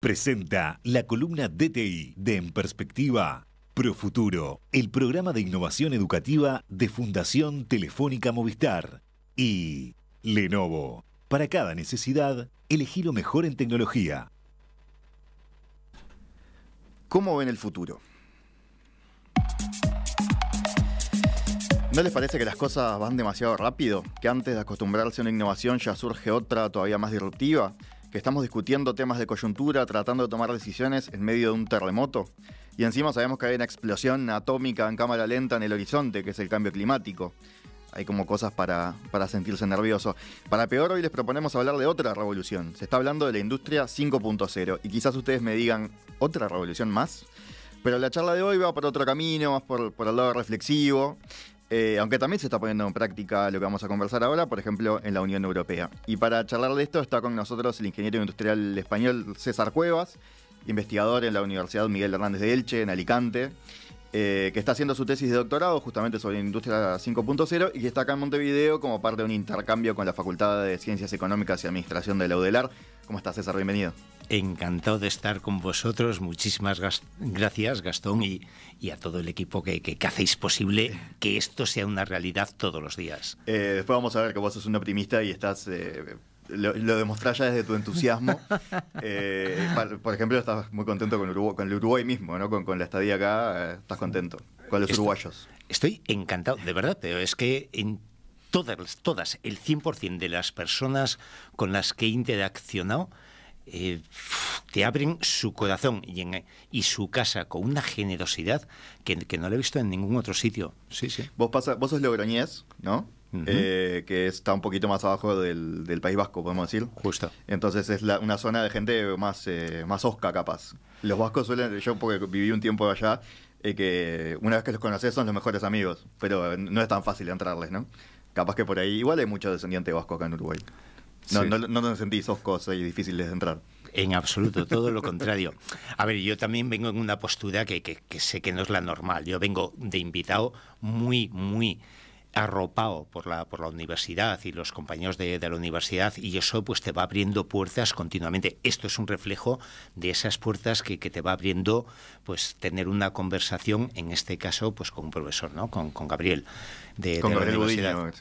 Presenta la columna DTI de En Perspectiva, Profuturo, el programa de innovación educativa de Fundación Telefónica Movistar y Lenovo. Para cada necesidad, elegí lo mejor en tecnología. ¿Cómo ven el futuro? ¿No les parece que las cosas van demasiado rápido? ¿Que antes de acostumbrarse a una innovación ya surge otra todavía más disruptiva? que estamos discutiendo temas de coyuntura, tratando de tomar decisiones en medio de un terremoto. Y encima sabemos que hay una explosión atómica en cámara lenta en el horizonte, que es el cambio climático. Hay como cosas para, sentirse nervioso. Para peor, hoy les proponemos hablar de otra revolución. Se está hablando de la industria 5.0. Y quizás ustedes me digan, ¿otra revolución más? Pero la charla de hoy va por otro camino, más por, por el lado reflexivo. Eh, aunque también se está poniendo en práctica lo que vamos a conversar ahora, por ejemplo, en la Unión Europea. Y para charlar de esto está con nosotros el ingeniero industrial español César Cuevas, investigador en la Universidad Miguel Hernández de Elche, en Alicante, eh, que está haciendo su tesis de doctorado justamente sobre Industria 5.0 y que está acá en Montevideo como parte de un intercambio con la Facultad de Ciencias Económicas y Administración de la UDELAR. ¿Cómo estás, César? Bienvenido. Encantado de estar con vosotros. Muchísimas gracias, Gastón, y, y, a todo el equipo que, que, hacéis posible que esto sea una realidad todos los días. Eh, después vamos a ver que vos sos un optimista y estás... Eh, lo, demostrás ya desde tu entusiasmo. Eh, por ejemplo, estás muy contento con, el Uruguay mismo, ¿no? Con, la estadía acá, estás contento. Con los uruguayos. Estoy encantado, de verdad, pero es que todas, todas el 100% de las personas con las que he interaccionado eh, te abren su corazón y, en, y, su casa con una generosidad que, que, no la he visto en ningún otro sitio. Sí, sí. Vos, pasa, vos sos logroñés, ¿no? Eh, que está un poquito más abajo del, del País Vasco, podemos decir. Justo. Entonces es una zona de gente más, eh, más osca, capaz. Los vascos suelen, yo porque viví un tiempo allá, que una vez que los conoces son los mejores amigos, pero no es tan fácil entrarles, ¿no? Capaz que por ahí. Igual hay muchos descendientes vascos acá en Uruguay. No, nos sentís oscos y difíciles de entrar. En absoluto, todo lo contrario. A ver, yo también vengo en una postura que sé que no es la normal. Yo vengo de invitado muy, muy arropado por la, por la universidad y los compañeros de, la universidad y eso pues te va abriendo puertas continuamente. Esto es un reflejo de esas puertas que, te va abriendo pues tener una conversación, en este caso pues con un profesor, ¿no? Con, con Gabriel de, de la universidad.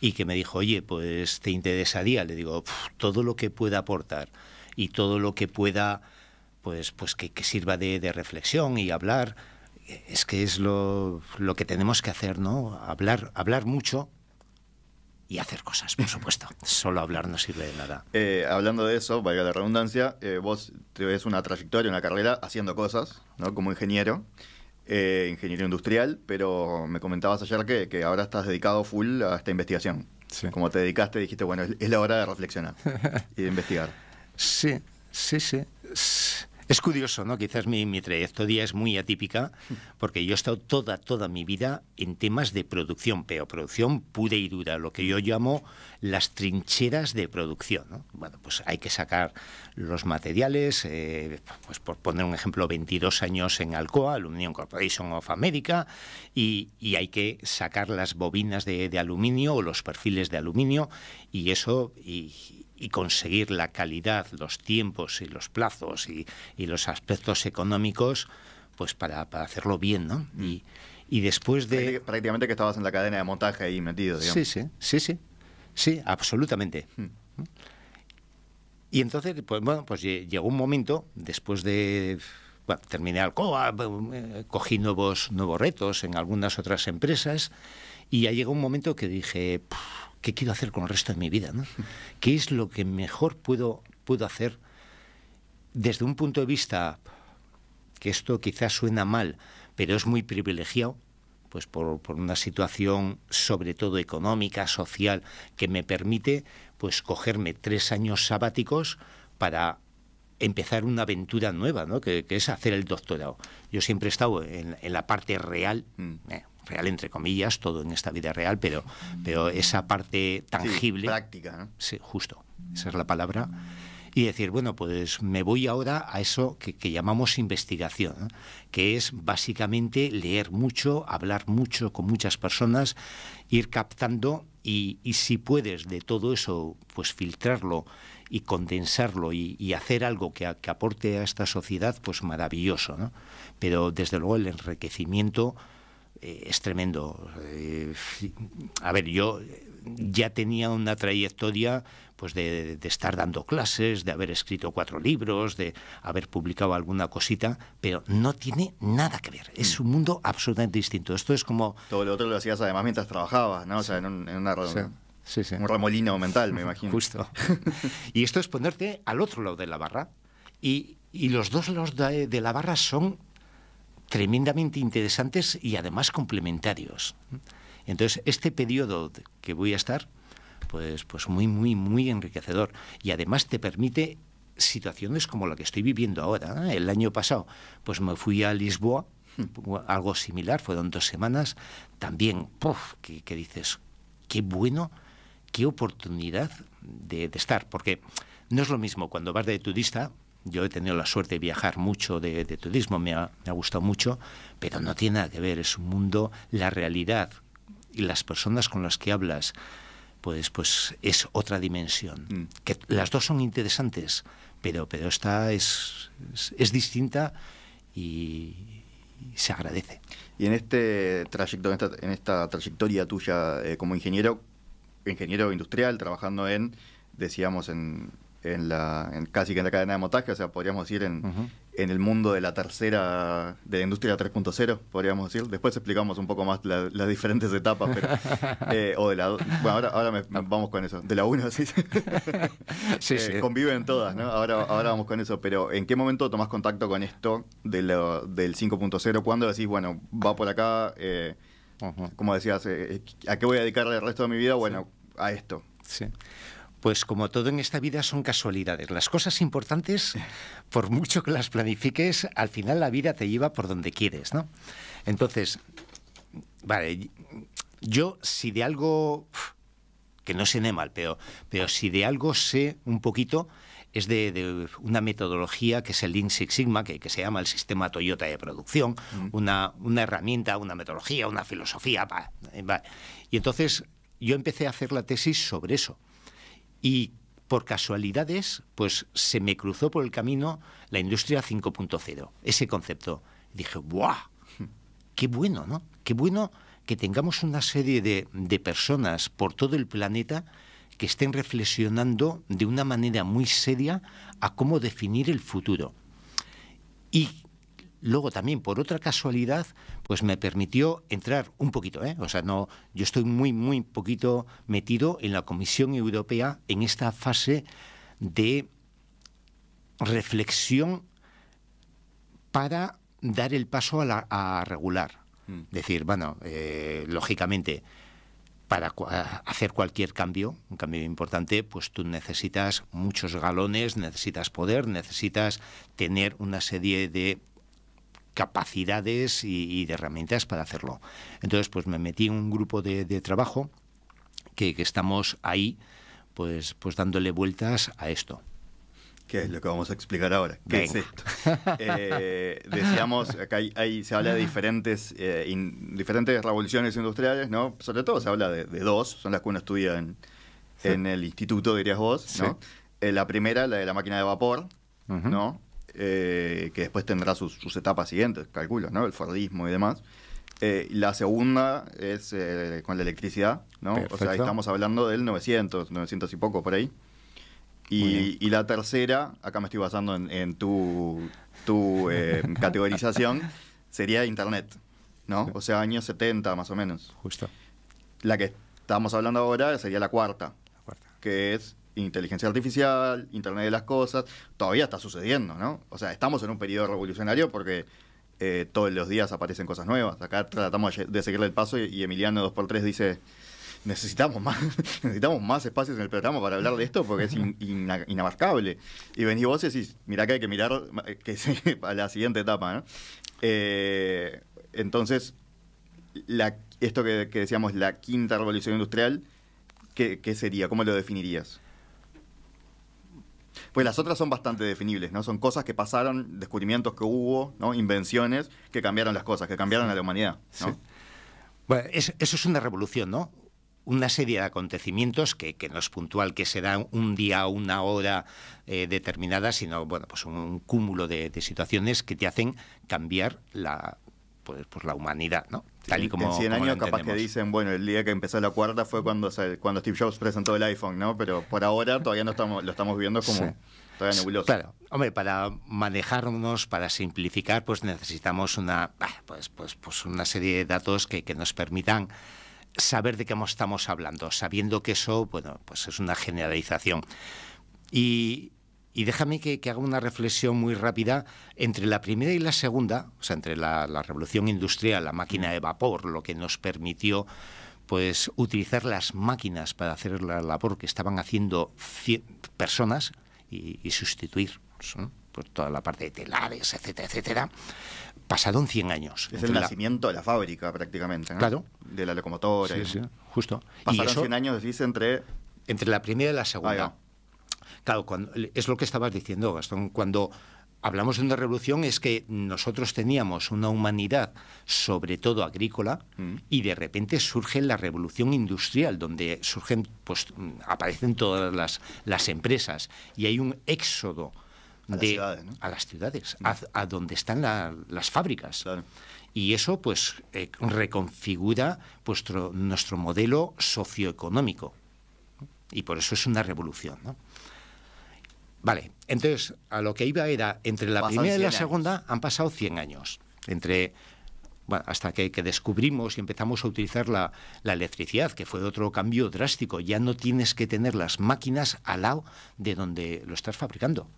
Y que me dijo, oye, pues te interesaría, le digo, todo lo que pueda aportar y todo lo que pueda pues, pues que, sirva de, de reflexión y hablar es que es lo, que tenemos que hacer, ¿no? Hablar, hablar mucho y hacer cosas, por supuesto. Solo hablar no sirve de nada. Eh, hablando de eso, valga la redundancia, eh, vos te una trayectoria, una carrera haciendo cosas, ¿no? Como ingeniero, eh, ingeniero industrial, pero me comentabas ayer que, que, ahora estás dedicado full a esta investigación. Como te dedicaste, dijiste, bueno, es la hora de reflexionar y de investigar. Sí, sí, sí. Es curioso, ¿no? Quizás mi, trayectoria es muy atípica, porque yo he estado toda, toda mi vida en temas de producción, pero producción pura y dura, lo que yo llamo las trincheras de producción. Bueno, pues hay que sacar los materiales, eh, pues por poner un ejemplo, 22 años en Alcoa, Aluminium Corporation of America, y, hay que sacar las bobinas de, de, aluminio o los perfiles de aluminio, y eso, y, y conseguir la calidad, los tiempos y los plazos y, los aspectos económicos, pues para, hacerlo bien, ¿no? Mm. Y, después de... Prácticamente que estabas en la cadena de montaje ahí metido, digamos. Sí, sí, sí, sí, sí, absolutamente. Mm. Y entonces, pues bueno, pues llegó un momento, después de... Bueno, terminé Alcoa, eh, cogí nuevos, nuevos retos en algunas otras empresas y ya llegó un momento que dije... ¿Qué quiero hacer con el resto de mi vida? ¿Qué es lo que mejor puedo, puedo hacer desde un punto de vista que esto quizás suena mal, pero es muy privilegiado, pues por, una situación sobre todo económica, social, que me permite pues cogerme tres años sabáticos para empezar una aventura nueva, ¿no? que, es hacer el doctorado. Yo siempre he estado en, la parte real, mm. eh, real entre comillas, todo en esta vida real, pero, pero esa parte tangible. práctica, ¿no? Sí, justo, esa es la palabra. Y decir, bueno, pues me voy ahora a eso que, llamamos investigación, que es básicamente leer mucho, hablar mucho con muchas personas, ir captando y, si puedes de todo eso, pues filtrarlo y condensarlo y, hacer algo que, que, aporte a esta sociedad, pues maravilloso, ¿no? Pero desde luego el enriquecimiento eh, es tremendo. Eh, a ver, yo eh, ya tenía una trayectoria pues de, estar dando clases, de haber escrito cuatro libros, de haber publicado alguna cosita, pero no tiene nada que ver. Es mm. un mundo absolutamente distinto. Esto es como... Todo lo otro lo hacías además mientras trabajabas, ¿no? O sea, en, un, en una reunión. Sí. Sí, Un remolino mental, me imagino. Justo. y esto es ponerte al otro lado de la barra. Y, los dos lados de la barra son tremendamente interesantes y además complementarios. Entonces, este periodo que voy a estar, pues, pues muy, muy, muy enriquecedor. Y además te permite situaciones como la que estoy viviendo ahora. ¿eh? El año pasado, pues me fui a Lisboa, hmm. algo similar, fueron dos semanas, también, puff, que, dices, qué bueno, qué oportunidad de estar, porque no es lo mismo cuando vas de turista, yo he tenido la suerte de viajar mucho de, turismo, me ha, me ha, gustado mucho, pero no tiene nada que ver, es un mundo, la realidad y las personas con las que hablas, pues, pues es otra dimensión. Mm. Que las dos son interesantes, pero, pero esta es, es, distinta y, se agradece. Y en este trayecto, en esta, trayectoria tuya eh, como ingeniero, ingeniero industrial, trabajando en, decíamos, en en la, casi que en la cadena de montaje, o sea, podríamos decir en, en el mundo de la tercera, de la industria 3.0, podríamos decir. Después explicamos un poco más las diferentes etapas, eh, o de la, bueno, ahora, vamos con eso, de la 1, eh, sí. Conviven todas, ¿no? Ahora, ahora vamos con eso, pero ¿en qué momento tomás contacto con esto de del 5.0? ¿Cuándo decís, bueno, va por acá, eh, como decías, ¿a qué voy a dedicar el resto de mi vida? Bueno, a esto. Sí. Pues como todo en esta vida son casualidades. Las cosas importantes, por mucho que las planifiques, al final la vida te lleva por donde quieres, ¿no? Entonces, vale, yo si de algo, que no sé mal, pero, pero si de algo sé un poquito, es de, una metodología que es el Lean Six Sigma, que, que se llama el sistema Toyota de producción, mm. una, herramienta, una metodología, una filosofía. Y entonces yo empecé a hacer la tesis sobre eso. Y por casualidades, pues se me cruzó por el camino la industria 5.0, ese concepto. dije, ¡guau! Qué bueno, ¿no? Qué bueno que tengamos una serie de, personas por todo el planeta que estén reflexionando de una manera muy seria a cómo definir el futuro luego también por otra casualidad, pues me permitió entrar un poquito, ¿eh? o sea, no, yo estoy muy, muy poquito metido en la Comisión Europea en esta fase de reflexión para dar el paso a, la, regular. Es mm. Decir, bueno, eh, lógicamente, para hacer cualquier cambio, un cambio importante, pues tú necesitas muchos galones, necesitas poder, necesitas tener una serie de capacidades y, de herramientas para hacerlo. Entonces, pues me metí en un grupo de, trabajo que, estamos ahí, pues, pues dándole vueltas a esto. ¿Qué es lo que vamos a explicar ahora? ¿Qué es esto? Eh, decíamos, acá ahí se habla de diferentes, eh, diferentes revoluciones industriales, ¿no? Sobre todo se habla de, dos, son las que uno estudia en, el instituto, dirías vos, ¿no? Sí. Eh, la primera, la de la máquina de vapor, ¿no? Eh, que después tendrá sus, etapas siguientes, calculo, ¿no? El Fordismo y demás. Eh, la segunda es eh, con la electricidad, ¿no? O sea, estamos hablando del 900, 900 y poco por ahí. Y, la tercera, acá me estoy basando en, tu, tu categorización, sería Internet, ¿no? O sea, años 70 más o menos. Justo. La que estamos hablando ahora sería la cuarta, la cuarta. que es inteligencia artificial, Internet de las Cosas, todavía está sucediendo, ¿no? O sea, estamos en un periodo revolucionario porque eh, todos los días aparecen cosas nuevas. Acá tratamos de seguirle el paso y, Emiliano 2x3 dice, necesitamos más, necesitamos más espacios en el programa para hablar de esto porque es in, inabarcable. Y venís vos y decís, mirá que hay que mirar que a la siguiente etapa, ¿no? Eh, entonces, esto que, decíamos, la quinta revolución industrial, ¿qué sería? ¿Cómo lo definirías? Pues las otras son bastante definibles, ¿no? Son cosas que pasaron, descubrimientos que hubo, ¿no? Invenciones que cambiaron las cosas, que cambiaron a la humanidad, ¿no? Bueno, eso, es una revolución, ¿no? una serie de acontecimientos que, no es puntual, que se dan un día o una hora eh, determinada, sino bueno, pues un, cúmulo de, situaciones que te hacen cambiar la, pues, por la humanidad, ¿no? Tal y como, en 100 años capaz que dicen, bueno, el día que empezó la cuarta fue cuando, cuando Steve Jobs presentó el iPhone, ¿no? Pero por ahora todavía no estamos, lo estamos viendo como... Todavía nebuloso. hombre, para manejarnos, para simplificar, pues necesitamos una, ah, pues, pues, pues una serie de datos que, que nos permitan saber de qué estamos hablando, sabiendo que eso, bueno, pues es una generalización. Y, y déjame que, haga una reflexión muy rápida entre la primera y la segunda, o sea, entre la, revolución industrial, la máquina de vapor, lo que nos permitió pues utilizar las máquinas para hacer la labor que estaban haciendo personas y, sustituir por pues, pues, toda la parte de telares, etcétera, etcétera. Pasaron 100 años. Es el nacimiento de la fábrica prácticamente, ¿no? Claro. De la locomotora. Sí, sí, justo. Pasaron 100 años, dice, entre... Entre la primera y la segunda es lo que estabas diciendo, Gastón. Cuando hablamos de una revolución es que nosotros teníamos una humanidad, sobre todo agrícola, mm. y de repente surge la revolución industrial, donde surgen, pues mm, aparecen todas las, las empresas y hay un éxodo a, de, las, ciudades, a las ciudades, mm. a, donde están las fábricas. Y eso pues eh, reconfigura nuestro, nuestro modelo socioeconómico. Y por eso es una revolución. ¿no? Vale, entonces a lo que iba era, entre la primera y la segunda han pasado 100 años. Entre bueno, hasta que, descubrimos y empezamos a utilizar la, electricidad, que fue otro cambio drástico. Ya no tienes que tener las máquinas al lado de donde lo estás fabricando.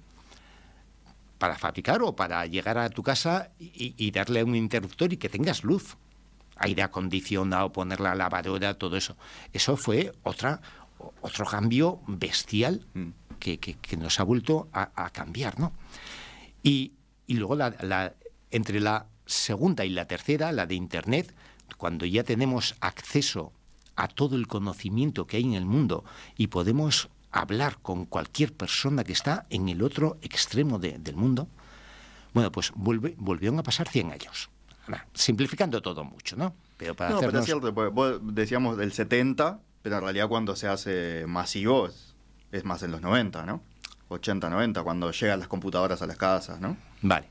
Para fabricar o para llegar a tu casa y, darle un interruptor y que tengas luz. Aire acondicionado, poner la lavadora, todo eso. Eso fue otra, otro cambio bestial. Mm que, nos ha vuelto a, cambiar, ¿no? Y, luego la, entre la segunda y la tercera, la de Internet, cuando ya tenemos acceso a todo el conocimiento que hay en el mundo y podemos hablar con cualquier persona que está en el otro extremo del mundo, bueno, pues vuelve, volvieron a pasar 100 años. simplificando todo mucho, ¿no? Pero para no, pero es cierto, pues, decíamos del 70, pero en realidad cuando se hace masivo es más en los 90, ¿no? 80, 90, cuando llegan las computadoras a las casas, ¿no? Vale.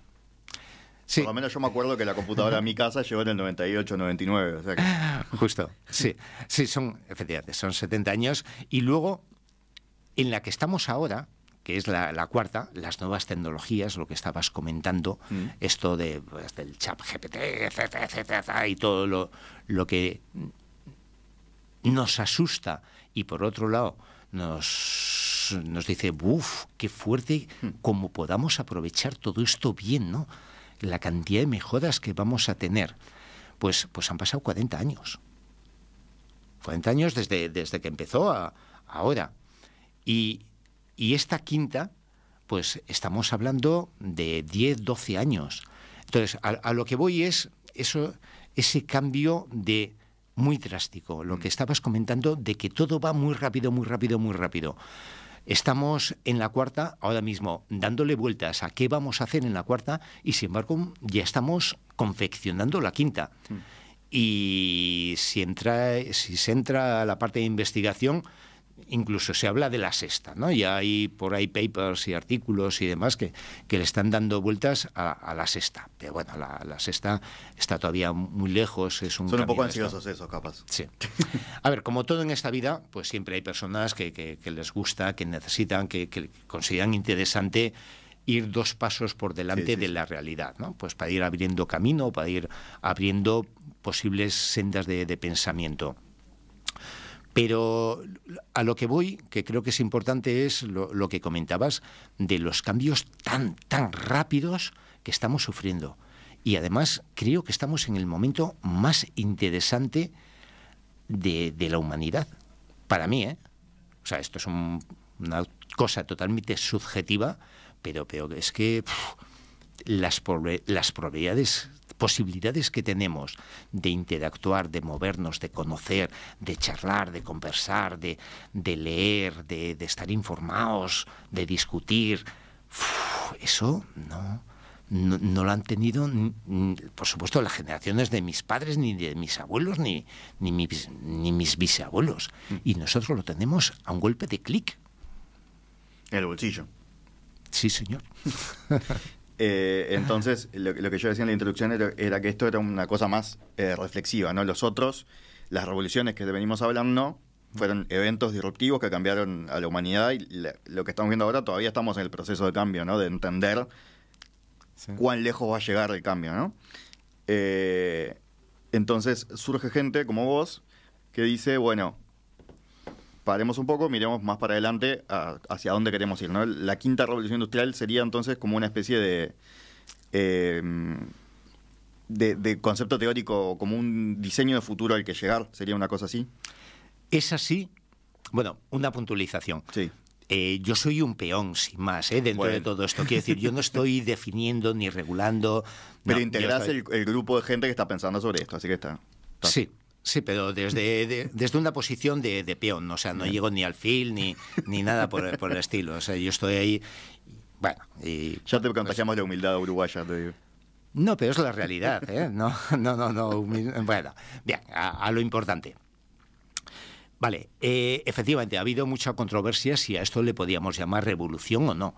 Sí. Por lo menos yo me acuerdo que la computadora a mi casa llegó en el 98, 99. O sea Justo, sí. Sí, son, efectivamente, son 70 años. Y luego, en la que estamos ahora, que es la, cuarta, las nuevas tecnologías, lo que estabas comentando, mm. esto de, pues, del chat GPT, etc., etc., y todo lo, lo que nos asusta y por otro lado nos, nos dice, uff, qué fuerte, hmm. cómo podamos aprovechar todo esto bien, ¿no? La cantidad de mejoras que vamos a tener. Pues, pues han pasado 40 años. 40 años desde, desde que empezó a, ahora. Y, esta quinta, pues estamos hablando de 10, 12 años. Entonces, a, a lo que voy es eso, ese cambio de muy drástico. Lo que mm. estabas comentando de que todo va muy rápido, muy rápido, muy rápido. Estamos en la cuarta ahora mismo dándole vueltas a qué vamos a hacer en la cuarta y sin embargo ya estamos confeccionando la quinta. Mm. Y si, entra, si se entra a la parte de investigación, incluso se habla de la sexta, ¿no? Y hay por ahí papers y artículos y demás que, le están dando vueltas a, la sexta. Pero bueno, la, sexta está todavía muy lejos. Es un Son un poco ansiosos eso, capaz. Sí. A ver, como todo en esta vida, pues siempre hay personas que, les gusta, que necesitan, que, que consideran interesante ir dos pasos por delante de la realidad, ¿no? Pues para ir abriendo camino, para ir abriendo posibles sendas de pensamiento. Pero a lo que voy, que creo que es importante, es lo, que comentabas de los cambios tan, tan rápidos que estamos sufriendo. Y además creo que estamos en el momento más interesante de, la humanidad. Para mí, ¿eh? O sea, esto es una cosa totalmente subjetiva, pero, pero es que las probabilidades posibilidades que tenemos de interactuar, de movernos, de conocer, de charlar, de conversar, de, leer, de, estar informados, de discutir, eso no, no, lo han tenido, por supuesto, las generaciones de mis padres, ni de mis abuelos, ni, ni, mis, ni mis bisabuelos. Mm. Y nosotros lo tenemos a un golpe de clic. El bolsillo. Sí, señor. Eh, entonces, lo, que yo decía en la introducción era, que esto era una cosa más eh, reflexiva, ¿no? Los otros, las revoluciones que venimos hablando, fueron eventos disruptivos que cambiaron a la humanidad y lo que estamos viendo ahora todavía estamos en el proceso de cambio, ¿no? De entender cuán lejos va a llegar el cambio, ¿no? Eh, entonces surge gente como vos que dice, bueno, paremos un poco, miremos más para adelante hacia dónde queremos ir. La quinta revolución industrial sería entonces como una especie de, em, de, concepto teórico, como un diseño de futuro al que llegar, sería una cosa así. Es así. Bueno, una puntualización. Sí. Eh, yo soy un peón, sin más, ¿eh? dentro de todo esto. Quiero decir, yo no estoy definiendo ni regulando. Pero integras el, grupo de gente que está pensando sobre esto, así que está. Sí, Sí, pero desde, desde una posición de, peón, o sea, no llego ni al fil ni, ni nada por, por el estilo. O sea, yo estoy ahí. Bueno, y. Ya te pues contagiamos de humildad uruguaya, No, pero es la realidad, ¿eh? No, no, no, no. Bueno, bien, a, lo importante. Vale, eh, efectivamente, ha habido mucha controversia si a esto le podíamos llamar revolución o no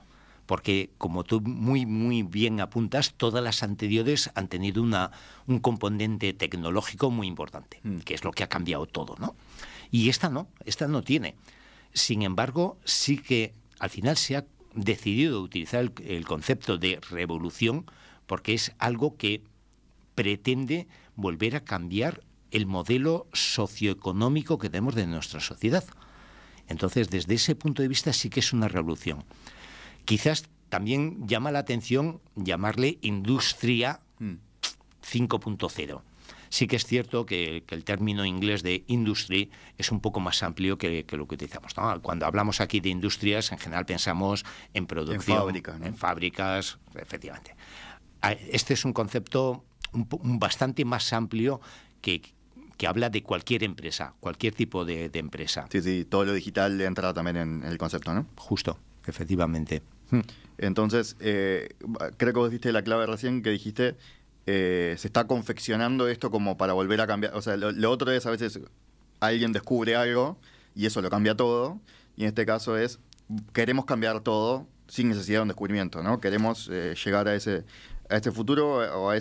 porque como tú muy muy bien apuntas, todas las anteriores han tenido una, un componente tecnológico muy importante, mm. que es lo que ha cambiado todo, ¿no? Y esta no, esta no tiene. Sin embargo, sí que al final se ha decidido utilizar el concepto de revolución porque es algo que pretende volver a cambiar el modelo socioeconómico que tenemos de nuestra sociedad. Entonces, desde ese punto de vista sí que es una revolución. Quizás también llama la atención llamarle industria 5.0. Hmm. Sí que es cierto que, el término inglés de industry es un poco más amplio que, lo que utilizamos. Cuando hablamos aquí de industrias, en general pensamos en producción, en, fábricas, efectivamente. Ah, este es un concepto bastante más amplio que, que habla de cualquier empresa, cualquier tipo de, empresa. Sí, sí, todo lo digital entra también en el concepto, ¿no? Justo, efectivamente. Hmm. Entonces, eh, creo que vos diste la clave recién que dijiste, eh, se está confeccionando esto como para volver a cambiar. O sea, lo, otro es a veces alguien descubre algo y eso lo cambia todo. Y en este caso es, queremos cambiar todo sin necesidad de un descubrimiento, ¿no? Queremos eh, llegar a ese, a este futuro o a,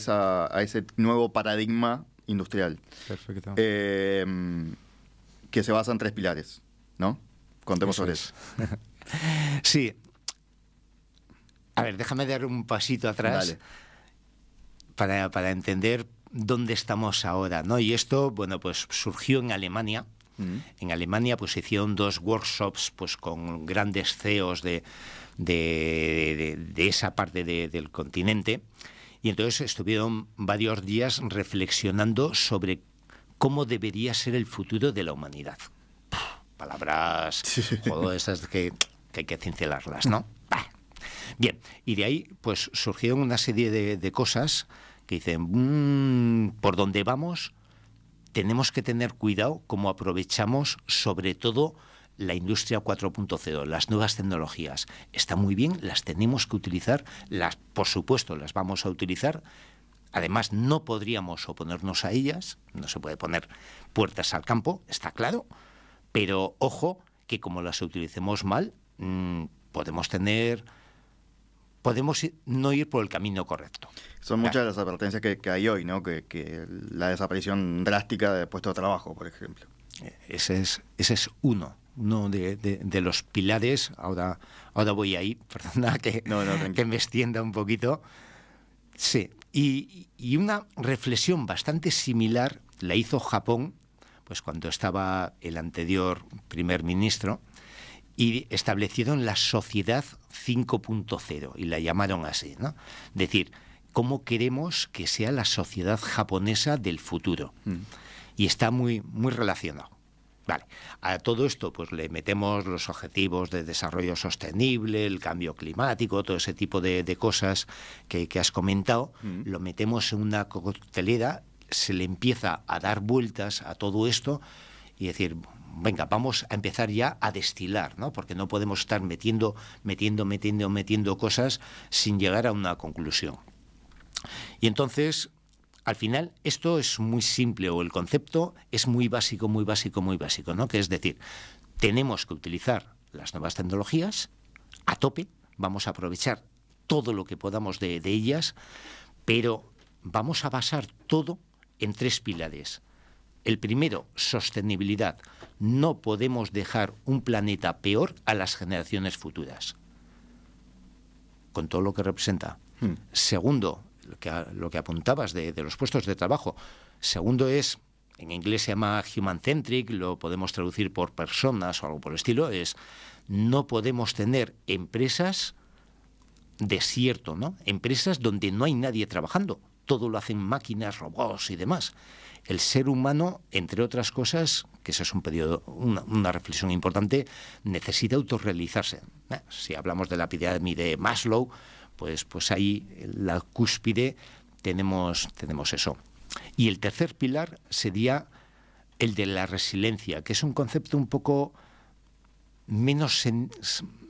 ese nuevo paradigma industrial. Perfecto. que se basa en tres pilares, ¿no? Contemos sobre eso. Sí, a ver, déjame dar un pasito atrás para, entender dónde estamos ahora, ¿no? Y esto, bueno, pues surgió en Alemania. Mm. En Alemania pues hicieron dos workshops pues con grandes CEOs de, de, de, esa parte del continente y entonces estuvieron varios días reflexionando sobre cómo debería ser el futuro de la humanidad. palabras, esas que, que hay que cincelarlas, ¿no? Bien, y de ahí pues surgieron una serie de, cosas que dicen, mm, por dónde vamos, tenemos que tener cuidado cómo aprovechamos sobre todo la industria 4.0, las nuevas tecnologías. Está muy bien, las tenemos que utilizar, las, por supuesto las vamos a utilizar. Además, no podríamos oponernos a ellas, no se puede poner puertas al campo, está claro, pero ojo que como las utilicemos mal, mm, podemos tener podemos no ir por el camino correcto. Son muchas las advertencias que, hay hoy, ¿no? Que, la desaparición drástica de puestos de trabajo, por ejemplo. E-, ese es, ese es uno, uno de, de, los pilares. Ahora, ahora voy ahí, perdona que, que me extienda un poquito. Sí, y, y, una reflexión bastante similar la hizo Japón, pues cuando estaba el anterior primer ministro, y establecieron la sociedad 5.0 y la llamaron así, ¿no? Es decir, cómo queremos que sea la sociedad japonesa del futuro. Mm. Y está muy, muy relacionado. Vale. A todo esto, pues le metemos los objetivos de desarrollo sostenible, el cambio climático, todo ese tipo de, cosas que, has comentado, mm. lo metemos en una coctelera, se le empieza a dar vueltas a todo esto, y decir, venga, vamos a empezar ya a destilar, ¿no? Porque no podemos estar metiendo, metiendo, metiendo, metiendo cosas sin llegar a una conclusión. Y entonces, al final, esto es muy simple o el concepto es muy básico, muy básico, muy básico, ¿no? Que es decir, tenemos que utilizar las nuevas tecnologías a tope, vamos a aprovechar todo lo que podamos de ellas, pero vamos a basar todo en tres pilares. El primero, sostenibilidad. No podemos dejar un planeta peor a las generaciones futuras, con todo lo que representa. Hmm. Segundo, lo que, apuntabas de, los puestos de trabajo. Segundo es en inglés se llama human centric, lo podemos traducir por personas o algo por el estilo, es no podemos tener empresas desierto, ¿no? Empresas donde no hay nadie trabajando, todo lo hacen máquinas, robots y demás el ser humano, entre otras cosas, que eso es un periodo, una, reflexión importante, necesita autorrealizarse. Eh, si hablamos de la pirámide de Maslow, pues, pues ahí la cúspide tenemos, tenemos eso. Y el tercer pilar sería el de la resiliencia, que es un concepto un poco menos,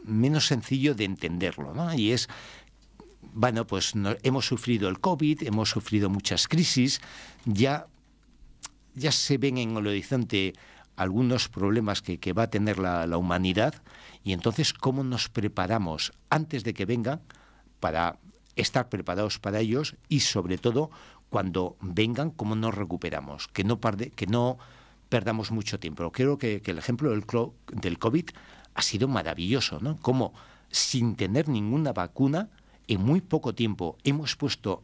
menos sencillo de entenderlo, ¿no? Y es, bueno, pues hemos sufrido el COVID, hemos sufrido muchas crisis, ya ya se ven en el horizonte algunos problemas que, va a tener la, humanidad y entonces cómo nos preparamos antes de que vengan para estar preparados para ellos y sobre todo cuando vengan cómo nos recuperamos, que no, que no perdamos mucho tiempo. Creo que, el ejemplo del, del, COVID ha sido maravilloso, ¿no? Cómo sin tener ninguna vacuna, en muy poco tiempo hemos puesto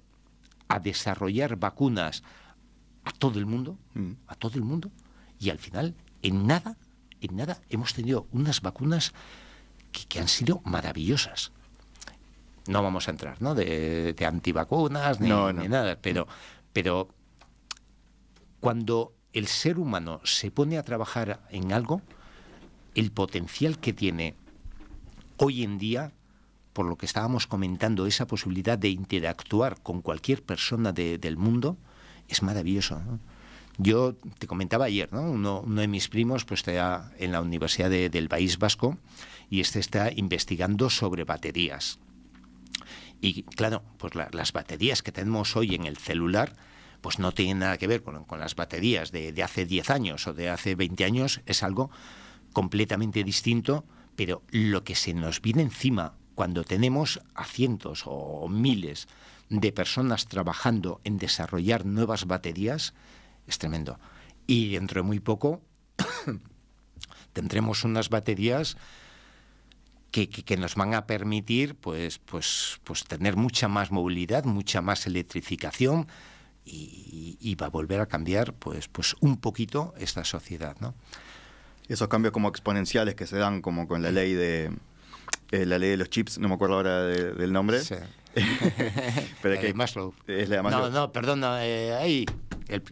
a desarrollar vacunas a todo el mundo, mm. a todo el mundo, y al final, en nada, en nada, hemos tenido unas vacunas que, han sido maravillosas. No vamos a entrar, ¿no? De, de antivacunas ni, nada, pero, pero cuando el ser humano se pone a trabajar en algo, el potencial que tiene hoy en día, por lo que estábamos comentando, esa posibilidad de interactuar con cualquier persona del mundo, es maravilloso. Yo te comentaba ayer, ¿no? uno, de mis primos pues, está en la Universidad del País Vasco y este está investigando sobre baterías. Y claro, pues las baterías que tenemos hoy en el celular, pues no tienen nada que ver con, las baterías de, de, hace 10 años o de hace 20 años, es algo completamente distinto, pero lo que se nos viene encima cuando tenemos a cientos o miles de personas trabajando en desarrollar nuevas baterías es tremendo. Y dentro de muy poco tendremos unas baterías que, nos van a permitir pues, pues, pues tener mucha más movilidad, mucha más electrificación y, va a volver a cambiar pues, pues un poquito esta sociedad. ¿no? Esos cambios como exponenciales que se dan como con la ley de, eh, la ley de los chips, no me acuerdo ahora del nombre. Pero que, Es No, no, perdón, no, eh, ahí. El,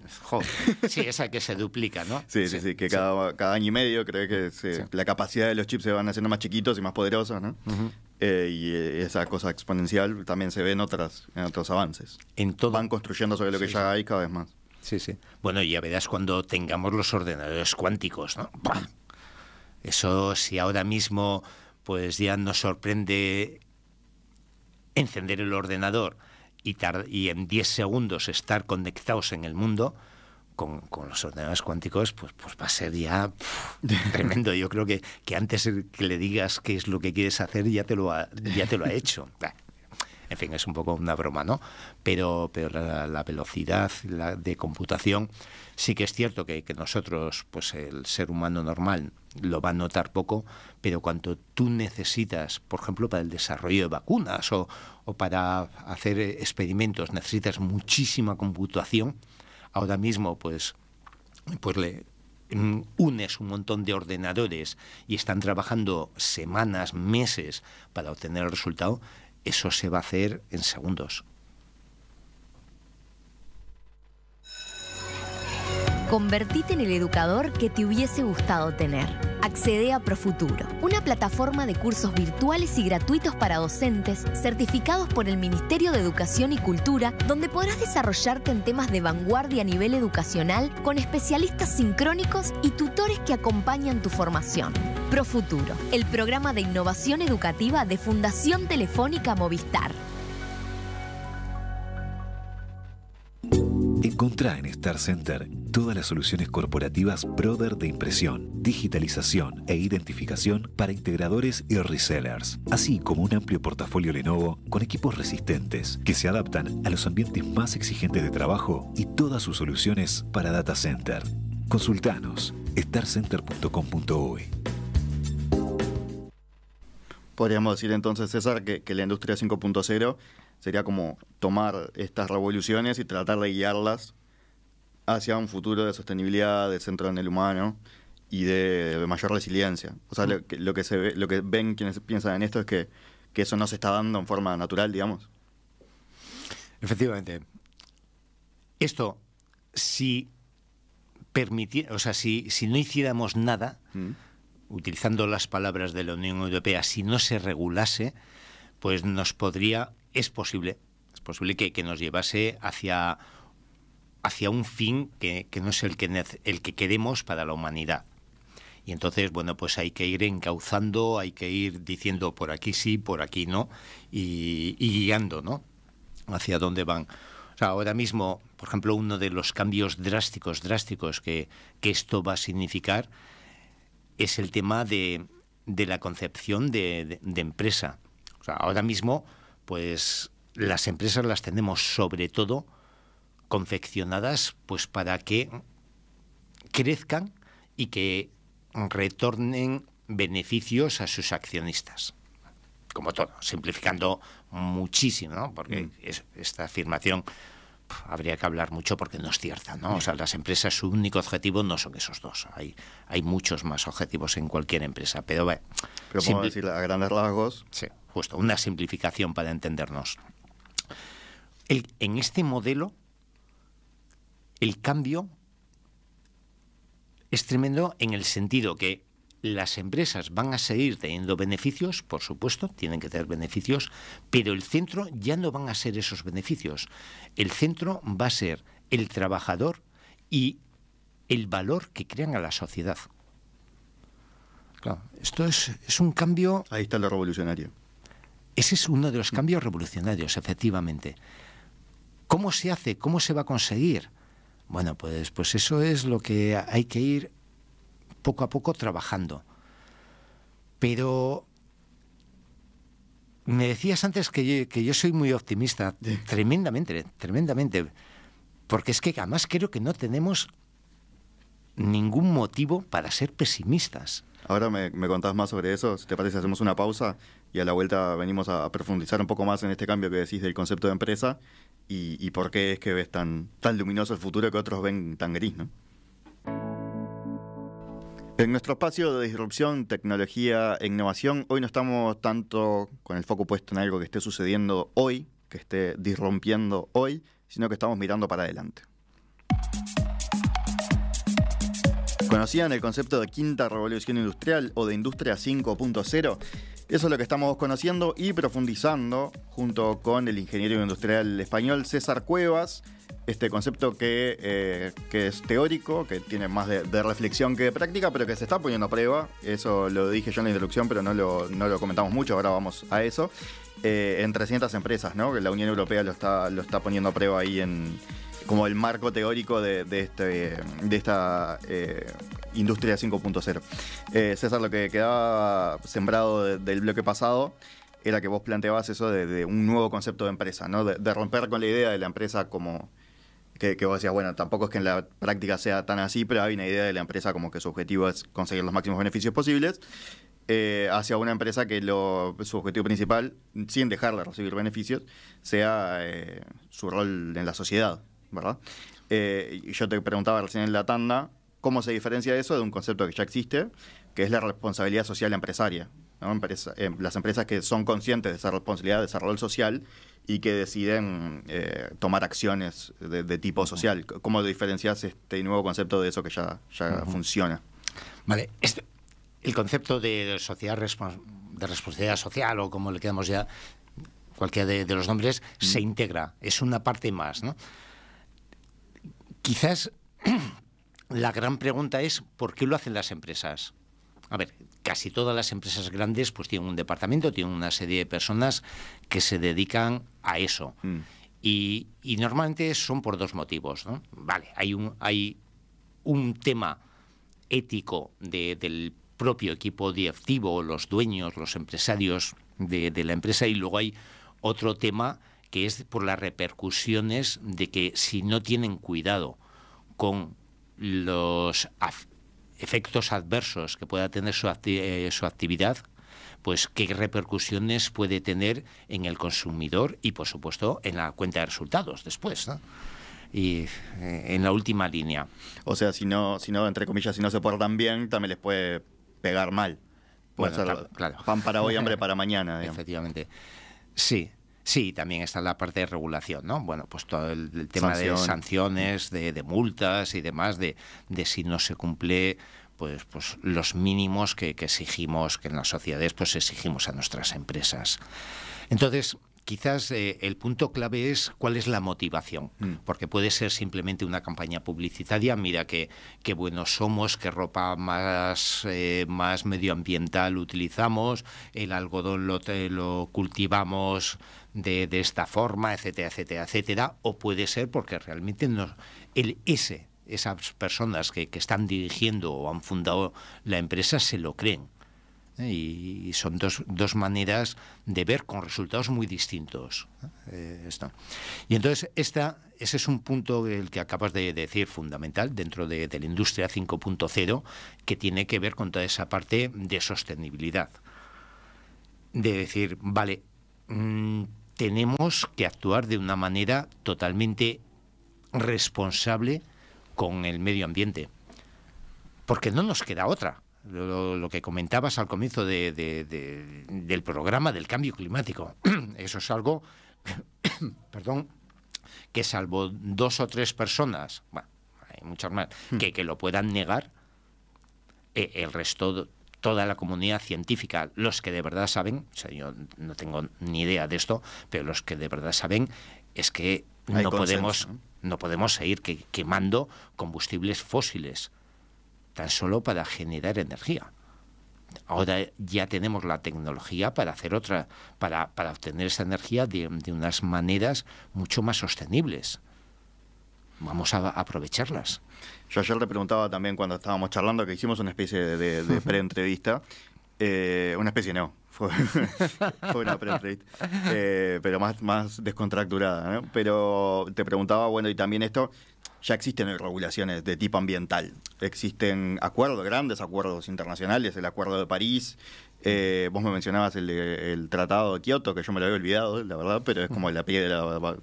sí, esa que se duplica, ¿no? Sí, sí, sí, que Cada, año y medio creo que la capacidad de los chips se van haciendo más chiquitos y más poderosos, ¿no? Eh, y eh, esa cosa exponencial también se ve en, otras, en otros avances. En todo. Van construyendo sobre lo que ya hay cada vez más. Sí, sí. Bueno, ya verás cuando tengamos los ordenadores cuánticos, ¿no? Eso si ahora mismo pues ya nos sorprende encender el ordenador y, en 10 segundos estar conectados en el mundo, con, los ordenadores cuánticos, pues, pues va a ser ya tremendo. Yo creo que, antes que le digas qué es lo que quieres hacer, ya te lo ya te lo ha hecho. En fin, es un poco una broma, ¿no? Pero, pero la, velocidad de computación sí que es cierto que, nosotros, pues el ser humano normal, lo va a notar poco, pero cuando tú necesitas, por ejemplo, para el desarrollo de vacunas o, o para hacer experimentos, necesitas muchísima computación, ahora mismo pues, pues le mm, unes un montón de ordenadores y están trabajando semanas, meses para obtener el resultado, eso se va a hacer en segundos. Convertite en el educador que te hubiese gustado tener accede a Profuturo, una plataforma de cursos virtuales y gratuitos para docentes certificados por el Ministerio de Educación y Cultura, donde podrás desarrollarte en temas de vanguardia a nivel educacional con especialistas sincrónicos y tutores que acompañan tu formación. Profuturo, el programa de innovación educativa de Fundación Telefónica Movistar. Encontrá en Star Center todas las soluciones corporativas Brother de impresión, digitalización e identificación para integradores y resellers, así como un amplio portafolio Lenovo con equipos resistentes que se adaptan a los ambientes más exigentes de trabajo y todas sus soluciones para data center. Consultanos starcenter.com.uy e. Podríamos decir entonces, César, que, que la industria 5.0 Sería como tomar estas revoluciones y tratar de guiarlas hacia un futuro de sostenibilidad, de centro en el humano y de mayor resiliencia. O sea, lo que, se ve, lo que ven quienes piensan en esto es que, eso no se está dando en forma natural, digamos. Efectivamente. Esto, si permitir, o sea, si, no hiciéramos nada, mm. utilizando las palabras de la Unión Europea, si no se regulase, pues nos podría es posible, es posible que, que nos llevase hacia, hacia un fin que, no es el que, el que queremos para la humanidad. Y entonces, bueno, pues hay que ir encauzando, hay que ir diciendo por aquí sí, por aquí no, y, guiando, ¿no? Hacia dónde van. O sea, ahora mismo, por ejemplo, uno de los cambios drásticos, drásticos que, que esto va a significar es el tema de, de la concepción de, de empresa. O sea, ahora mismo pues las empresas las tenemos sobre todo confeccionadas pues para que crezcan y que retornen beneficios a sus accionistas. Como todo, simplificando muchísimo, ¿no? porque mm. esta afirmación habría que hablar mucho porque no es cierta. ¿no? O sea, las empresas, su único objetivo no son esos dos. Hay, hay muchos más objetivos en cualquier empresa. Pero, bueno, pero decir, a grandes rasgos, sí una simplificación para entendernos. en este modelo, el cambio es tremendo en el sentido que las empresas van a seguir teniendo beneficios, por supuesto, tienen que tener beneficios, pero el centro ya no van a ser esos beneficios. El centro va a ser el trabajador y el valor que crean a la sociedad. Claro, esto es, es un cambio... Ahí está lo revolucionario. Ese es uno de los cambios revolucionarios, efectivamente. ¿Cómo se hace? ¿Cómo se va a conseguir? Bueno, pues, pues eso es lo que hay que ir poco a poco trabajando. Pero me decías antes que yo, soy muy optimista, tremendamente, tremendamente, porque es que además creo que no tenemos ningún motivo para ser pesimistas. Ahora me, me contás más sobre eso, si te parece, hacemos una pausa y a la vuelta venimos a, profundizar un poco más en este cambio que decís del concepto de empresa y, por qué es que ves tan, tan luminoso el futuro que otros ven tan gris, ¿no? En nuestro espacio de disrupción, tecnología e innovación, hoy no estamos tanto con el foco puesto en algo que esté sucediendo hoy, que esté disrompiendo hoy, sino que estamos mirando para adelante. ¿Conocían el concepto de quinta revolución industrial o de industria 5.0? Eso es lo que estamos conociendo y profundizando junto con el ingeniero industrial español César Cuevas, este concepto que, eh, es teórico, que tiene más de, reflexión que de práctica, pero que se está poniendo a prueba. Eso lo dije yo en la introducción, pero no lo, no lo comentamos mucho, ahora vamos a eso. Eh, en 300 empresas, ¿no? Que la Unión Europea lo está, lo está poniendo a prueba ahí en, como el marco teórico de, este, de esta eh, industria 5.0. Eh, César, lo que quedaba sembrado del bloque pasado era que vos planteabas eso de, un nuevo concepto de empresa, ¿no? de romper con la idea de la empresa como... Que, vos decías, bueno, tampoco es que en la práctica sea tan así, pero hay una idea de la empresa como que su objetivo es conseguir los máximos beneficios posibles, eh, hacia una empresa que lo, su objetivo principal, sin dejarla recibir beneficios, sea eh, su rol en la sociedad. Eh, yo te preguntaba recién en la tanda, ¿cómo se diferencia eso de un concepto que ya existe, que es la responsabilidad social empresaria? Eh, las empresas que son conscientes de esa responsabilidad de ese rol social y que deciden eh, tomar acciones de, tipo social. ¿Cómo diferencias este nuevo concepto de eso que ya, ya funciona? Vale, este, el concepto de social de responsabilidad social o como le quedamos ya cualquiera de, los nombres, se integra, es una parte más. ¿no? Quizás la gran pregunta es ¿por qué lo hacen las empresas? A ver, casi todas las empresas grandes pues tienen un departamento, tienen una serie de personas que se dedican a eso. Mm. Y, normalmente son por dos motivos. ¿no? Vale, hay un, hay un tema ético del propio equipo directivo, los dueños, los empresarios de, de la empresa, y luego hay otro tema que es por las repercusiones de que si no tienen cuidado con los efectos adversos que pueda tener eh, su, actividad, pues qué repercusiones puede tener en el consumidor y por supuesto en la cuenta de resultados después. y eh, en la última línea. O sea, si no, si no, entre comillas, si no se portan bien, también les puede pegar mal. Puede ser pan para hoy, hambre para mañana. Efectivamente. Sí, Sí, también está la parte de regulación, ¿no? Bueno, pues todo el, tema de sanciones, de, multas y demás, de, si no se cumple pues, pues los mínimos que, que, exigimos, que en las sociedades pues exigimos a nuestras empresas. Entonces, quizás eh, el punto clave es cuál es la motivación, mm. porque puede ser simplemente una campaña publicitaria, mira qué que buenos somos, qué ropa más, eh, más medioambiental utilizamos, el algodón lo, cultivamos de, de, esta forma, etcétera, etcétera, etcétera, o puede ser porque realmente el ese esas personas que, que, están dirigiendo o han fundado la empresa se lo creen y son dos, maneras de ver con resultados muy distintos. Eh, y entonces esta, ese es un punto el que acabas de decir fundamental dentro de, la industria 5.0 que tiene que ver con toda esa parte de sostenibilidad. De decir, vale, mm, tenemos que actuar de una manera totalmente responsable con el medio ambiente, porque no nos queda otra lo, que comentabas al comienzo del programa del cambio climático. Eso es algo, perdón, que salvo dos o tres personas, bueno, hay muchas más, hmm. que, que lo puedan negar, eh, el resto toda la comunidad científica, los que de verdad saben, yo no tengo ni idea de esto, pero los que de verdad saben es que no podemos, no podemos seguir quemando combustibles fósiles tan solo para generar energía. Ahora ya tenemos la tecnología para hacer otra, para, obtener esa energía de, unas maneras mucho más sostenibles. Vamos a aprovecharlas. Yo ayer te preguntaba también cuando estábamos charlando, que hicimos una especie de, pre-entrevista, eh, una especie no, fue, una pre entrevista eh, pero más, más descontracturada. Pero te preguntaba, bueno, y también esto, ya existen regulaciones de tipo ambiental. Existen acuerdos, grandes acuerdos internacionales, el Acuerdo de París. Eh, vos me mencionabas el, Tratado de Kioto, que yo me lo había olvidado, la verdad, pero es como la piedra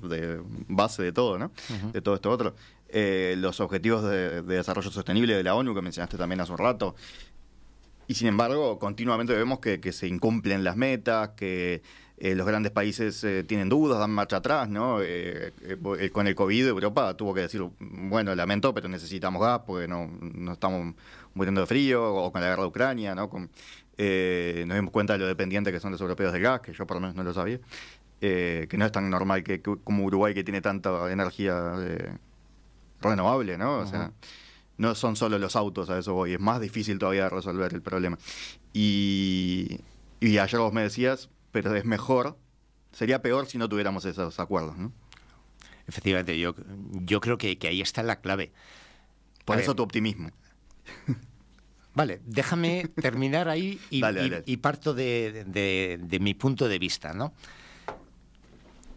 de base de todo, ¿no? De todo esto otro. Eh, los objetivos de, desarrollo sostenible de la ONU, que mencionaste también hace un rato. Y sin embargo, continuamente vemos que se incumplen las metas, que eh, los grandes países eh, tienen dudas, dan marcha atrás, ¿no? Eh, con el COVID Europa tuvo que decir, bueno, lamento, pero necesitamos gas porque no, no estamos muriendo de frío, o con la guerra de Ucrania, ¿no? Con, nos dimos cuenta de lo dependientes que son los europeos del gas, que yo por lo menos no lo sabía, que no es tan normal que, como Uruguay que tiene tanta energía renovable, ¿no? O sea no son solo los autos, a eso voy, es más difícil todavía resolver el problema. Y, y ayer vos me decías, pero es mejor. Sería peor si no tuviéramos esos acuerdos, ¿no? Efectivamente, yo, yo creo que, ahí está la clave. Por eso tu optimismo. Vale, déjame terminar ahí y, parto de, mi punto de vista, ¿no?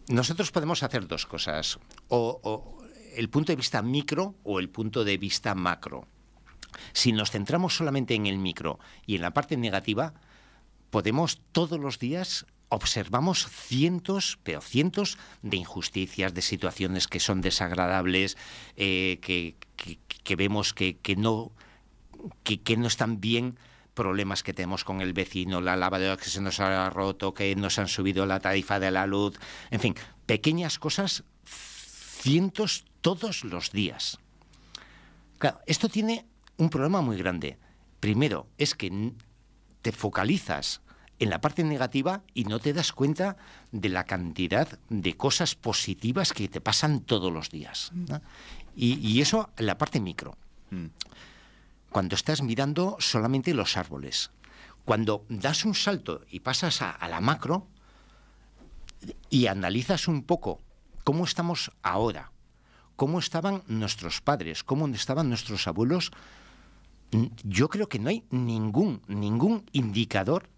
Nosotros podemos hacer dos cosas, o, el punto de vista micro o el punto de vista macro. Si nos centramos solamente en el micro y en la parte negativa, podemos todos los días observamos cientos, pero cientos de injusticias, de situaciones que son desagradables, eh, que, vemos que, no, que, no están bien problemas que tenemos con el vecino, la lavadora que se nos ha roto, que nos han subido la tarifa de la luz, en fin, pequeñas cosas, cientos todos los días. Claro, esto tiene un problema muy grande. Primero, es que te focalizas en la parte negativa y no te das cuenta de la cantidad de cosas positivas que te pasan todos los días. Y, eso en la parte micro. Mm. Cuando estás mirando solamente los árboles. Cuando das un salto y pasas a, a la macro y analizas un poco cómo estamos ahora, cómo estaban nuestros padres, cómo estaban nuestros abuelos, yo creo que no hay ningún, ningún indicador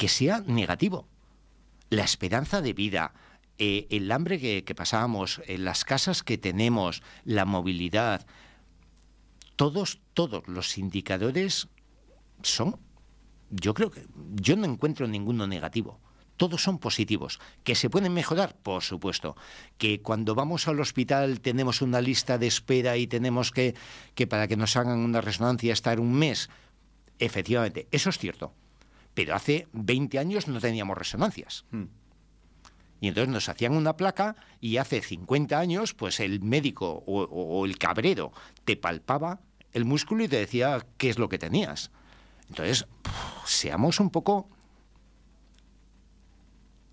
que sea negativo. La esperanza de vida, eh, el hambre que, pasamos, eh, las casas que tenemos, la movilidad, todos, todos los indicadores son, yo creo que, yo no encuentro ninguno negativo. Todos son positivos. ¿Que se pueden mejorar? Por supuesto. ¿Que cuando vamos al hospital tenemos una lista de espera y tenemos que, que para que nos hagan una resonancia estar un mes? Efectivamente, eso es cierto pero hace 20 años no teníamos resonancias. Hmm. Y entonces nos hacían una placa y hace 50 años, pues el médico o, el cabrero te palpaba el músculo y te decía qué es lo que tenías. Entonces, seamos un poco...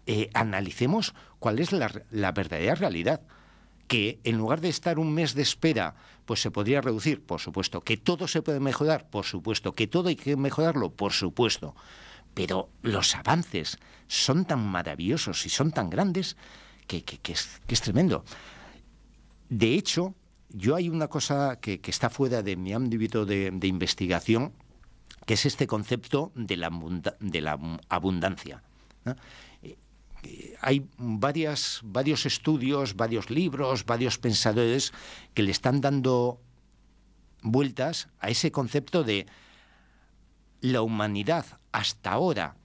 Eh, analicemos cuál es la verdadera realidad que en lugar de estar un mes de espera, pues se podría reducir, por supuesto, que todo se puede mejorar, por supuesto, que todo hay que mejorarlo, por supuesto, pero los avances son tan maravillosos y son tan grandes que, es, tremendo. De hecho, yo hay una cosa que, está fuera de mi ámbito de, investigación, que es este concepto de la, abundancia. Eh, eh, hay varios estudios, varios libros, varios pensadores que le están dando vueltas a ese concepto de la humanidad hasta ahora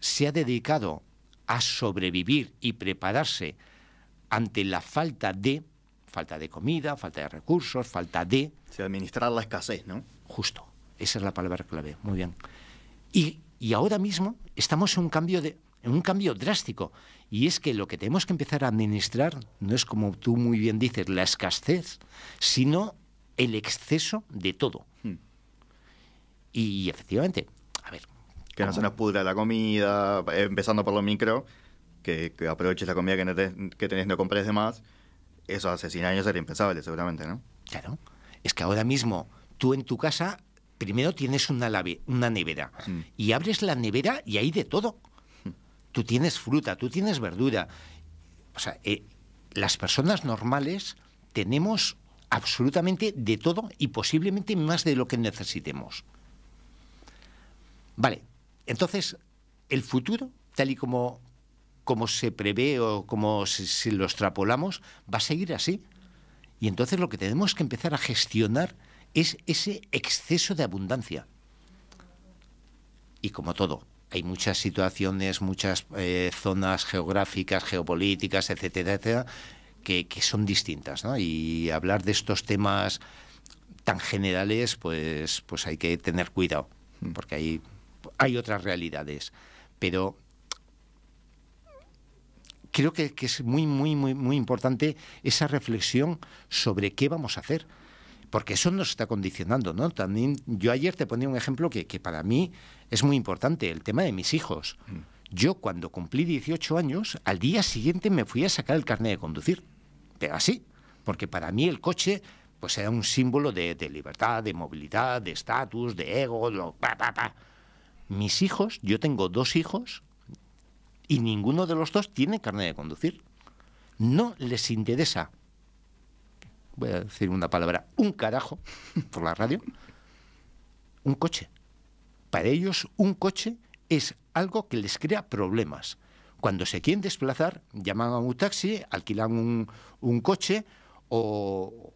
se ha dedicado a sobrevivir y prepararse ante la falta de, falta de comida, falta de recursos, falta de... Se administrar la escasez, ¿no? Justo, esa es la palabra clave, muy bien. Y, ahora mismo estamos en un cambio de, un cambio drástico. Y es que lo que tenemos que empezar a administrar no es, como tú muy bien dices, la escasez, sino el exceso de todo. Hmm. Y efectivamente, que no se nos pudra la comida, eh, empezando por lo micro, que, aproveches la comida que, que tenés, no compres de más. Eso hace 100 años sería impensable, seguramente, ¿no? Claro. Es que ahora mismo tú en tu casa primero tienes una, lave, una nevera mm. y abres la nevera y hay de todo. Mm. Tú tienes fruta, tú tienes verdura. O sea, eh, las personas normales tenemos absolutamente de todo y posiblemente más de lo que necesitemos. Vale, entonces, el futuro, tal y como, como se prevé o como si lo extrapolamos, va a seguir así. Y entonces lo que tenemos que empezar a gestionar es ese exceso de abundancia. Y como todo, hay muchas situaciones, muchas eh, zonas geográficas, geopolíticas, etcétera, etcétera, que, son distintas. ¿no? Y hablar de estos temas tan generales, pues, pues hay que tener cuidado, porque hay hay otras realidades, pero creo que, es muy, muy, muy, muy importante esa reflexión sobre qué vamos a hacer. Porque eso nos está condicionando, ¿no? También yo ayer te ponía un ejemplo que, para mí es muy importante, el tema de mis hijos. Mm. Yo cuando cumplí 18 años, al día siguiente me fui a sacar el carnet de conducir. Pero así, porque para mí el coche pues era un símbolo de, libertad, de movilidad, de estatus, de ego, lo, pa, pa, pa. Mis hijos, yo tengo dos hijos y ninguno de los dos tiene carne de conducir. No les interesa, voy a decir una palabra, un carajo por la radio, un coche. Para ellos un coche es algo que les crea problemas. Cuando se quieren desplazar, llaman a un taxi, alquilan un, coche o,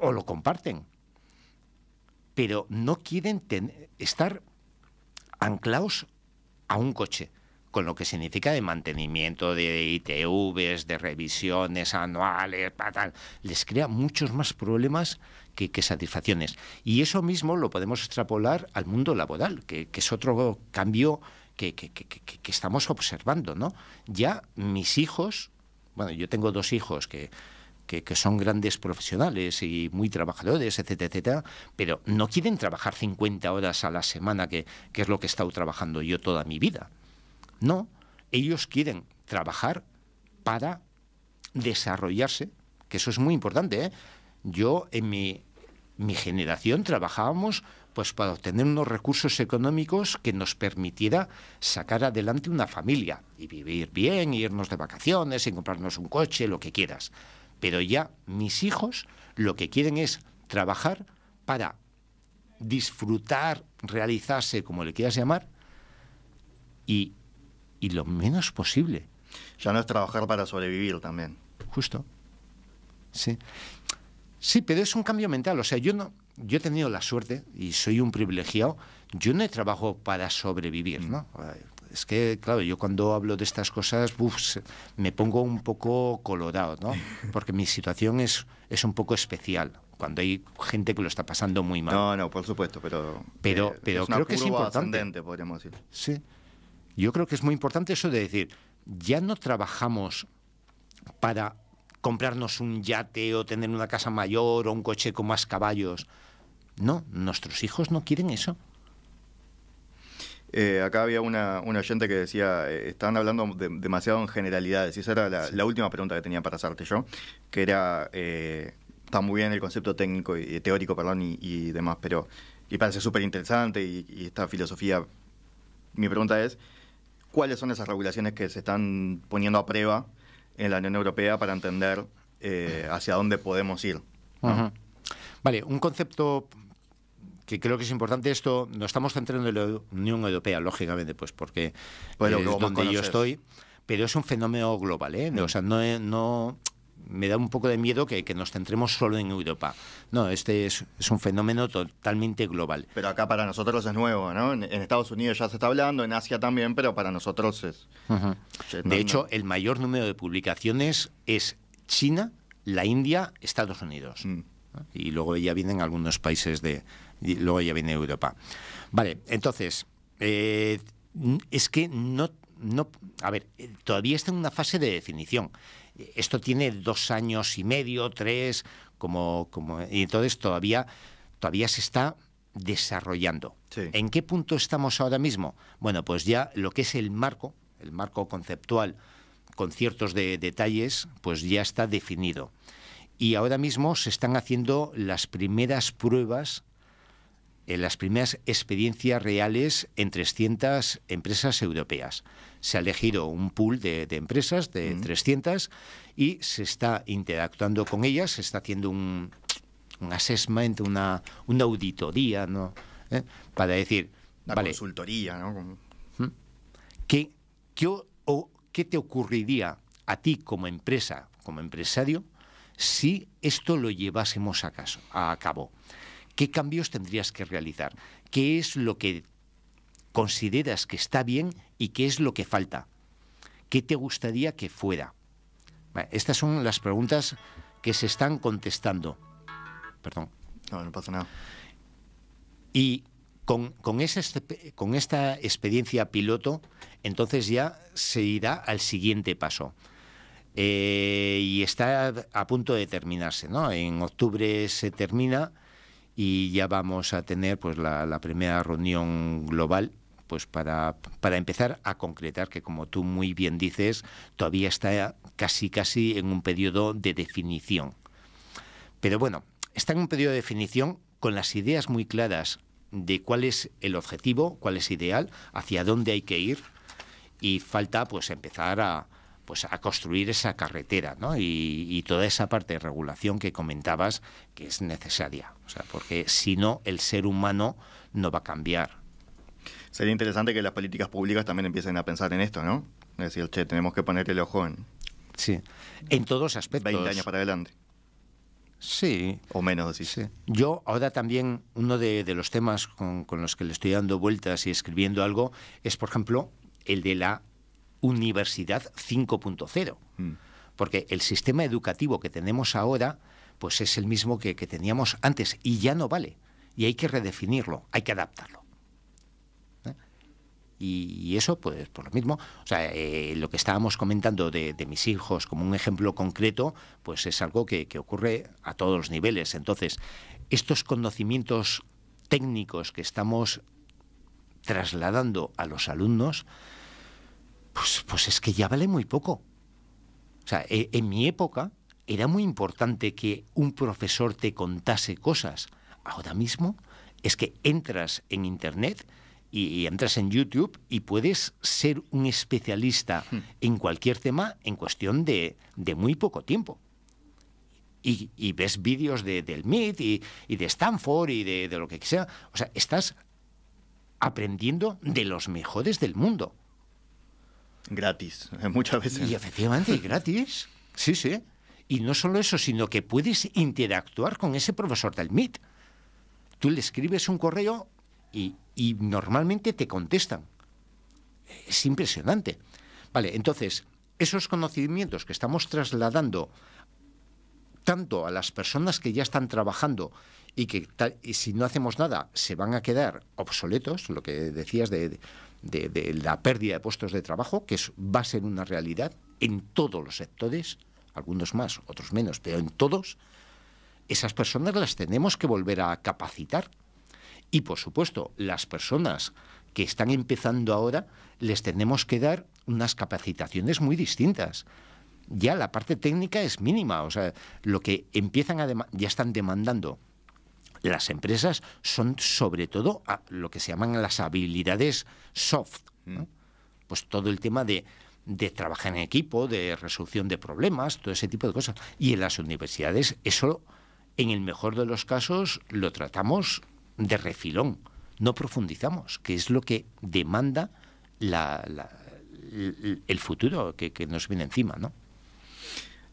o, lo comparten. Pero no quieren estar Anclados a un coche con lo que significa de mantenimiento de ITVs, de revisiones anuales, tal, les crea muchos más problemas que, satisfacciones. Y eso mismo lo podemos extrapolar al mundo laboral, que, es otro cambio que, que, estamos observando, ¿no? Ya mis hijos, bueno, yo tengo dos hijos que que, son grandes profesionales y muy trabajadores, etcétera, etcétera, pero no quieren trabajar 50 horas a la semana, que, es lo que he estado trabajando yo toda mi vida. No, ellos quieren trabajar para desarrollarse, que eso es muy importante. ¿eh? Yo en mi, generación trabajábamos pues para obtener unos recursos económicos que nos permitiera sacar adelante una familia y vivir bien, irnos de vacaciones comprarnos un coche, lo que quieras pero ya mis hijos lo que quieren es trabajar para disfrutar, realizarse, como le quieras llamar, y, y lo menos posible. Ya no es trabajar para sobrevivir también. Justo. Sí. Sí, pero es un cambio mental. O sea, yo no, yo he tenido la suerte y soy un privilegiado. Yo no he trabajado para sobrevivir, ¿no? Mm. Es que, claro, yo cuando hablo de estas cosas, me pongo un poco colorado, ¿no? Porque mi situación es, es un poco especial cuando hay gente que lo está pasando muy mal. No, no, por supuesto, pero pero, eh, creo que es importante. Podríamos decir. Sí, yo creo que es muy importante eso de decir, ya no trabajamos para comprarnos un yate o tener una casa mayor o un coche con más caballos. No, nuestros hijos no quieren eso. Eh, acá había una, una, oyente que decía, Están eh, estaban hablando demasiado en generalidades, y esa era la, última pregunta que tenía para hacerte yo, que era, eh, está muy bien el concepto técnico, y, teórico, perdón, y, demás, pero, y parece súper interesante, y, esta filosofía, mi pregunta es, ¿cuáles son esas regulaciones que se están poniendo a prueba en la Unión Europea para entender hacia dónde podemos ir? Vale, un concepto que creo que es importante esto, no estamos centrando en la Unión Europea, lógicamente, pues porque es donde yo estoy, pero es un fenómeno global, ¿eh? O mm. sea, no, no me da un poco de miedo que, nos centremos solo en Europa. No, este es, un fenómeno totalmente global. Pero acá para nosotros es nuevo, ¿no? En, Estados Unidos ya se está hablando, en Asia también, pero para nosotros es... de hecho, el mayor número de publicaciones es China, la India, Estados Unidos. Mm y luego ya vienen algunos países de luego ya viene Europa vale entonces eh, es que no a ver eh, todavía está en una fase de definición esto tiene dos años y medio tres como como y entonces todavía todavía se está desarrollando en qué punto estamos ahora mismo bueno pues ya lo que es el marco el marco conceptual con ciertos de, detalles pues ya está definido y ahora mismo se están haciendo las primeras pruebas, eh, las primeras experiencias reales en 300 empresas europeas. Se ha elegido un pool de, empresas, de 300, mm. y se está interactuando con ellas, se está haciendo un, un assessment, una, auditoría, ¿no? ¿Eh? Para decir... Una consultoría, ¿no? ¿Mm? o, ¿Qué te ocurriría a ti como empresa, como empresario, si esto lo llevásemos a, cabo? ¿Qué cambios tendrías que realizar? ¿Qué es lo que consideras que está bien y qué es lo que falta? ¿Qué te gustaría que fuera? estas son las preguntas que se están contestando. Perdón. No, pasa nada. Y con, con esta experiencia piloto, entonces ya se irá al siguiente paso. Eh, y está a punto de terminarse, ¿no? En octubre se termina y ya vamos a tener pues la, la primera reunión global pues para, para, empezar a concretar que como tú muy bien dices todavía está casi casi en un periodo de definición pero bueno está en un periodo de definición con las ideas muy claras de cuál es el objetivo cuál es ideal hacia dónde hay que ir y falta pues empezar a, pues, a construir esa carretera ¿no? y, toda esa parte de regulación que comentabas que es necesaria. O sea, porque si no, el ser humano no va a cambiar. Sería interesante que las políticas públicas también empiecen a pensar en esto, ¿no? Es decir, tenemos que poner el ojo en... Sí, en todos aspectos. 20 años para adelante. Sí. O menos, sí. sí. Yo ahora también, uno de, los temas con, con, los que le estoy dando vueltas y escribiendo algo es, por ejemplo, el de la universidad 5.0. Mm. Porque el sistema educativo que tenemos ahora, pues es el mismo que, que teníamos antes y ya no vale. Y hay que redefinirlo, hay que adaptarlo ¿Eh? y, eso pues por lo mismo o sea eh, lo que estábamos comentando de, de, mis hijos como un ejemplo concreto pues es algo que, que, ocurre a todos los niveles entonces estos conocimientos técnicos que estamos trasladando a los alumnos pues, pues, es que ya vale muy poco. O sea, e, en, mi época era muy importante que un profesor te contase cosas. Ahora mismo es que entras en Internet y, entras en YouTube y puedes ser un especialista hmm. en cualquier tema en cuestión de, muy poco tiempo. Y, ves vídeos de, del MIT y, de Stanford y de lo que sea. O sea, estás aprendiendo de los mejores del mundo. Gratis, eh, muchas veces. Y efectivamente, gratis. Sí, sí. Y no solo eso, sino que puedes interactuar con ese profesor del MIT. Tú le escribes un correo y, normalmente te contestan. Es impresionante. Vale, entonces, esos conocimientos que estamos trasladando tanto a las personas que ya están trabajando y que si no hacemos nada se van a quedar obsoletos, lo que decías de de, la pérdida de puestos de trabajo, que es, va a ser una realidad en todos los sectores, algunos más, otros menos, pero en todos, esas personas las tenemos que volver a capacitar. Y por supuesto, las personas que están empezando ahora, les tenemos que dar unas capacitaciones muy distintas. Ya la parte técnica es mínima, o sea, lo que empiezan a ya están demandando las empresas son sobre todo lo que se llaman las habilidades soft. ¿no? Mm. Pues todo el tema de, trabajar en equipo, de resolución de problemas, todo ese tipo de cosas. Y en las universidades eso, en el mejor de los casos, lo tratamos de refilón. No profundizamos, que es lo que demanda la, el futuro que, que nos viene encima, ¿no?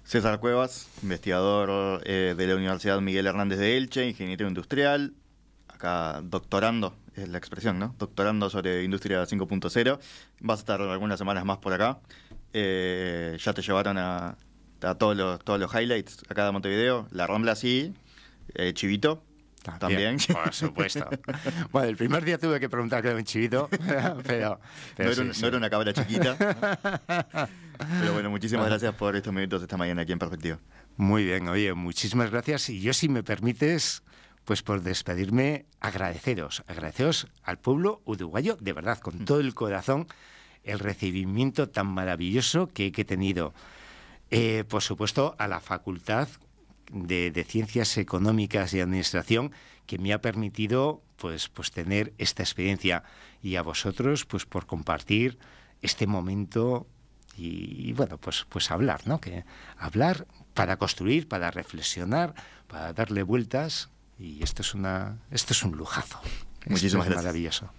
César Cuevas, investigador eh, de la Universidad Miguel Hernández de Elche, ingeniero industrial, acá doctorando, es la expresión, ¿no? Doctorando sobre Industria 5.0. Vas a estar algunas semanas más por acá. Eh, ya te llevaron a, todos, los, todos los highlights acá de Montevideo. La Rambla sí, eh, Chivito, también. Por supuesto. bueno, el primer día tuve que preguntar que era chivito, pero. no, era una cabra chiquita. Pero bueno, muchísimas ah. gracias por estos minutos de esta mañana aquí en Perspectiva. Muy bien, oye, muchísimas gracias. Y yo, si me permites, pues por despedirme, agradeceros, agradeceros al pueblo uruguayo, de verdad, con mm. todo el corazón, el recibimiento tan maravilloso que, he tenido. Eh, por supuesto, a la Facultad de, Ciencias Económicas y Administración, que me ha permitido pues, pues tener esta experiencia, y a vosotros pues por compartir este momento y, bueno, pues, pues hablar, ¿no? Que hablar para construir, para reflexionar, para darle vueltas y esto es, una, esto es un lujazo. Muchísimas Maravilloso.